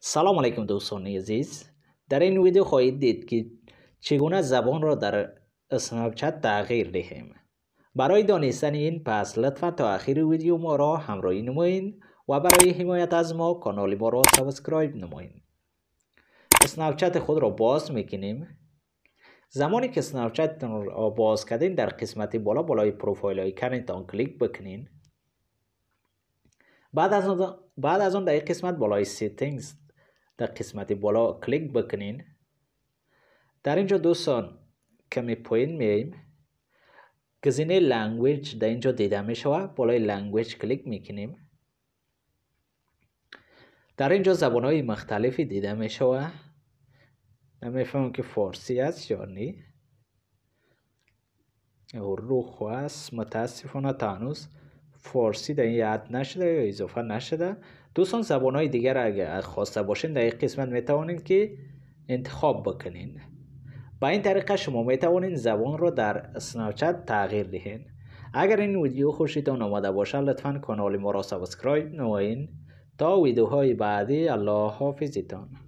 سلام علیکم دوستان عزیز در این ویدیو خواهید دید که چگونه زبان را در چت تغییر دهیم برای دانستن این پس لطفا تا آخر ویدیو ما را همراهی نمایید و برای حمایت از ما کانال ما را سابسکرایب نمایید اسنپچت خود را باز میکنیم زمانی که چت را باز کردین در قسمت بالا بالای پروفایل های کلیک بکنین بعد از آن بعد از در قسمت بالای سیتینگز در قسمت بالا کلیک بکنین در اینجا دوستان کمی پایین میایم گزینه لنگویج در اینجا دیده می شود بالای لنگویج کلیک میکنیم در اینجا زبان های مختلفی دیده می شود نمیفهمم که فارسی است یا نی. روخ خواست متاسفانه تانوس فارسی در این یاد نشده یا اضافه نشده دوستان زبان های دیگر اگر خواسته باشین در این قسمت میتوانین که انتخاب بکنین با این طریقه شما میتوانید زبان رو در سناوچت تغییر دهین اگر این ویدیو خوشیتون آمده باشه لطفا کانال ما را سابسکرایب نوین تا ویدیوهای بعدی الله حافظتان